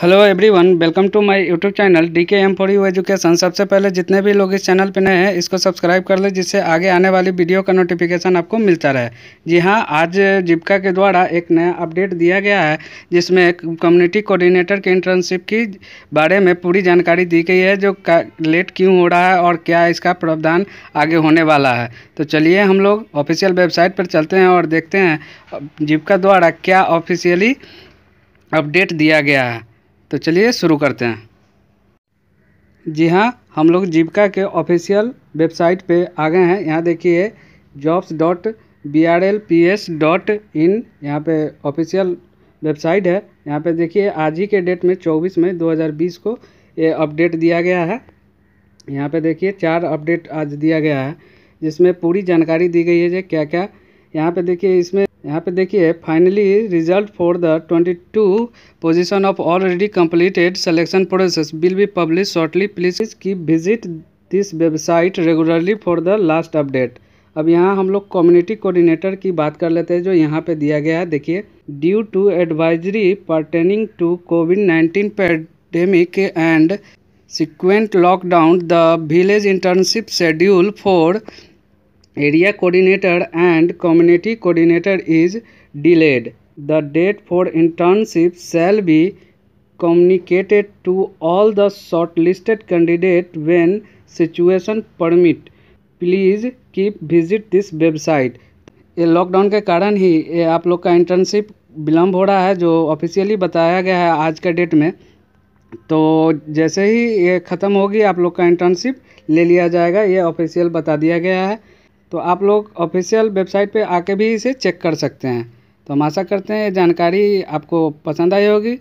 hello everyone welcome to my YouTube channel D K M for you education सबसे पहले जितने भी लोग इस चैनल पर नए हैं इसको सब्सक्राइब कर ले जिससे आगे आने वाली वीडियो का नोटिफिकेशन आपको मिलता रहे जी हाँ आज जिपका के द्वारा एक नया अपडेट दिया गया है जिसमें कम्युनिटी कोऑर्डिनेटर के इंटर्नशिप की बारे में पूरी जानकारी दी गई है जो लेट क्यों हो रहा है और क्या इसका प्रावधान आगे होने वाला है तो चलिए हम लोग ऑफिशियल वेबसाइट पर चलते हैं और देखते हैं जिपका द्वारा क्या ऑफिशियली अपडेट दिया गया है तो चलिए शुरू करते हैं जी हाँ हम लोग जीविका के ऑफिशियल वेबसाइट पे आ गए हैं यहाँ देखिए jobs dot B R L P S dot in यहाँ पर ऑफिशियल वेबसाइट है यहाँ पे देखिए आज ही के डेट में 24 मई 2020 को ये अपडेट दिया गया है यहाँ पे देखिए चार अपडेट आज दिया गया है जिसमें पूरी जानकारी दी गई है जो क्या क्या यहाँ पे देखिए इसमें यहाँ पे देखिए finally result for the 22 position of already completed selection process will be publish shortly please की visit this website regularly for the last update अब यहाँ हम लोग कम्युनिटी कोऑर्डिनेटर की बात कर लेते हैं जो यहाँ पे दिया गया है देखिए due to advisory pertaining to COVID nineteen pandemic and subsequent lockdown the village internship schedule for area coordinator and community coordinator is delayed the date for internship shall be communicated to all the shortlisted candidate when situation permit please keep visit this website ये lockdown के कारण ही ये आप लोग का internship विलम्ब हो रहा है जो ऑफिशियली बताया गया है आज के डेट में तो जैसे ही ये ख़त्म होगी आप लोग का इंटर्नशिप ले लिया जाएगा ये ऑफिशियल बता दिया गया है तो आप लोग ऑफिशियल वेबसाइट पे आके भी इसे चेक कर सकते हैं तो हम आशा करते हैं ये जानकारी आपको पसंद आई होगी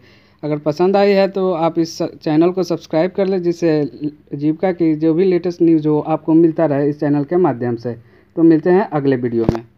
अगर पसंद आई है तो आप इस चैनल को सब्सक्राइब कर लें जिससे जीविका की जो भी लेटेस्ट न्यूज़ हो आपको मिलता रहे इस चैनल के माध्यम से तो मिलते हैं अगले वीडियो में